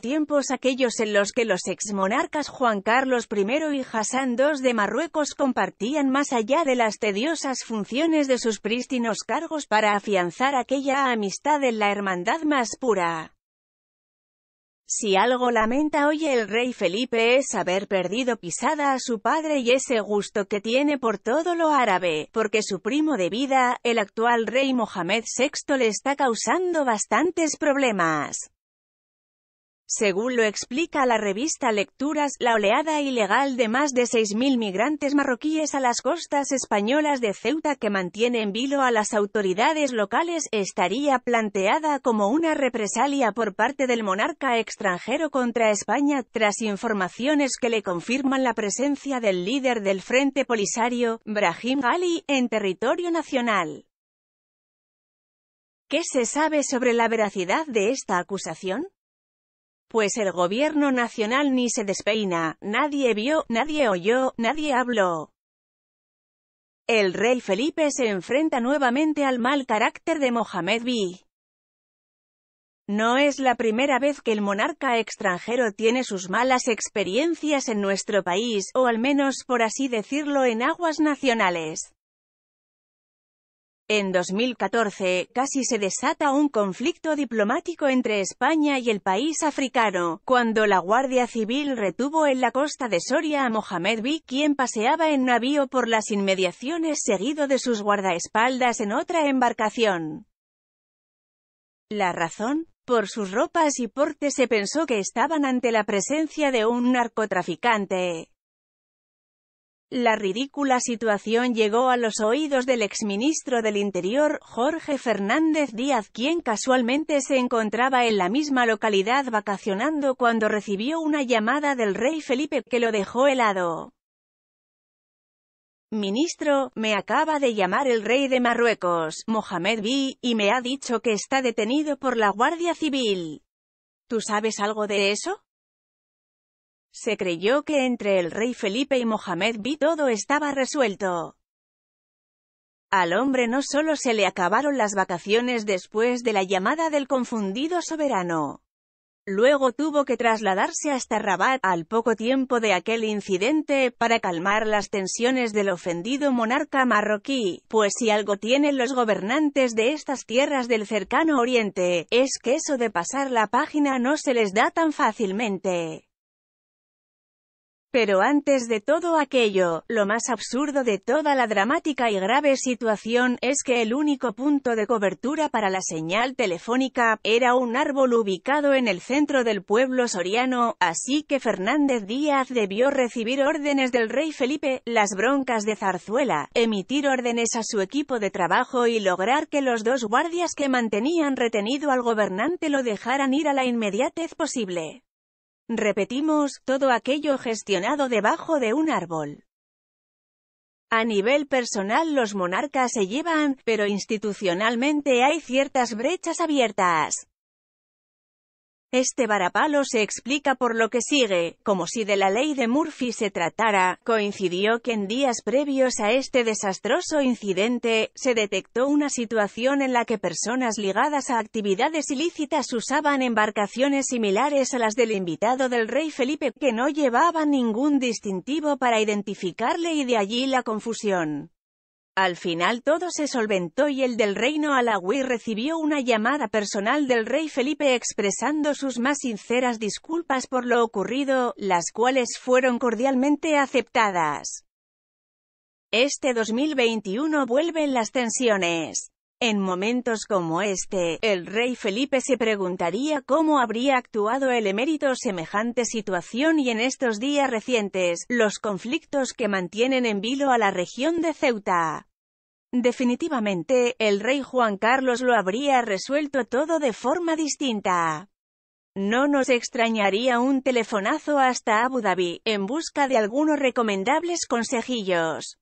tiempos aquellos en los que los exmonarcas Juan Carlos I y Hassan II de Marruecos compartían más allá de las tediosas funciones de sus prístinos cargos para afianzar aquella amistad en la hermandad más pura. Si algo lamenta hoy el rey Felipe es haber perdido pisada a su padre y ese gusto que tiene por todo lo árabe, porque su primo de vida, el actual rey Mohamed VI le está causando bastantes problemas. Según lo explica la revista Lecturas, la oleada ilegal de más de 6.000 migrantes marroquíes a las costas españolas de Ceuta que mantiene en vilo a las autoridades locales estaría planteada como una represalia por parte del monarca extranjero contra España, tras informaciones que le confirman la presencia del líder del Frente Polisario, Brahim Ghali, en territorio nacional. ¿Qué se sabe sobre la veracidad de esta acusación? Pues el gobierno nacional ni se despeina, nadie vio, nadie oyó, nadie habló. El rey Felipe se enfrenta nuevamente al mal carácter de Mohamed B. No es la primera vez que el monarca extranjero tiene sus malas experiencias en nuestro país, o al menos por así decirlo en aguas nacionales. En 2014, casi se desata un conflicto diplomático entre España y el país africano, cuando la Guardia Civil retuvo en la costa de Soria a Mohamed B, quien paseaba en navío por las inmediaciones seguido de sus guardaespaldas en otra embarcación. La razón, por sus ropas y porte se pensó que estaban ante la presencia de un narcotraficante. La ridícula situación llegó a los oídos del exministro del Interior, Jorge Fernández Díaz, quien casualmente se encontraba en la misma localidad vacacionando cuando recibió una llamada del rey Felipe que lo dejó helado. Ministro, me acaba de llamar el rey de Marruecos, Mohamed B, y me ha dicho que está detenido por la Guardia Civil. ¿Tú sabes algo de eso? Se creyó que entre el rey Felipe y Mohamed vi todo estaba resuelto. Al hombre no solo se le acabaron las vacaciones después de la llamada del confundido soberano. Luego tuvo que trasladarse hasta Rabat, al poco tiempo de aquel incidente, para calmar las tensiones del ofendido monarca marroquí, pues si algo tienen los gobernantes de estas tierras del cercano oriente, es que eso de pasar la página no se les da tan fácilmente. Pero antes de todo aquello, lo más absurdo de toda la dramática y grave situación, es que el único punto de cobertura para la señal telefónica, era un árbol ubicado en el centro del pueblo soriano, así que Fernández Díaz debió recibir órdenes del rey Felipe, las broncas de Zarzuela, emitir órdenes a su equipo de trabajo y lograr que los dos guardias que mantenían retenido al gobernante lo dejaran ir a la inmediatez posible. Repetimos, todo aquello gestionado debajo de un árbol. A nivel personal los monarcas se llevan, pero institucionalmente hay ciertas brechas abiertas. Este varapalo se explica por lo que sigue, como si de la ley de Murphy se tratara, coincidió que en días previos a este desastroso incidente, se detectó una situación en la que personas ligadas a actividades ilícitas usaban embarcaciones similares a las del invitado del rey Felipe, que no llevaban ningún distintivo para identificarle y de allí la confusión. Al final todo se solventó y el del reino Alawi recibió una llamada personal del rey Felipe expresando sus más sinceras disculpas por lo ocurrido, las cuales fueron cordialmente aceptadas. Este 2021 vuelven las tensiones. En momentos como este, el rey Felipe se preguntaría cómo habría actuado el emérito semejante situación y en estos días recientes, los conflictos que mantienen en vilo a la región de Ceuta. Definitivamente, el rey Juan Carlos lo habría resuelto todo de forma distinta. No nos extrañaría un telefonazo hasta Abu Dhabi, en busca de algunos recomendables consejillos.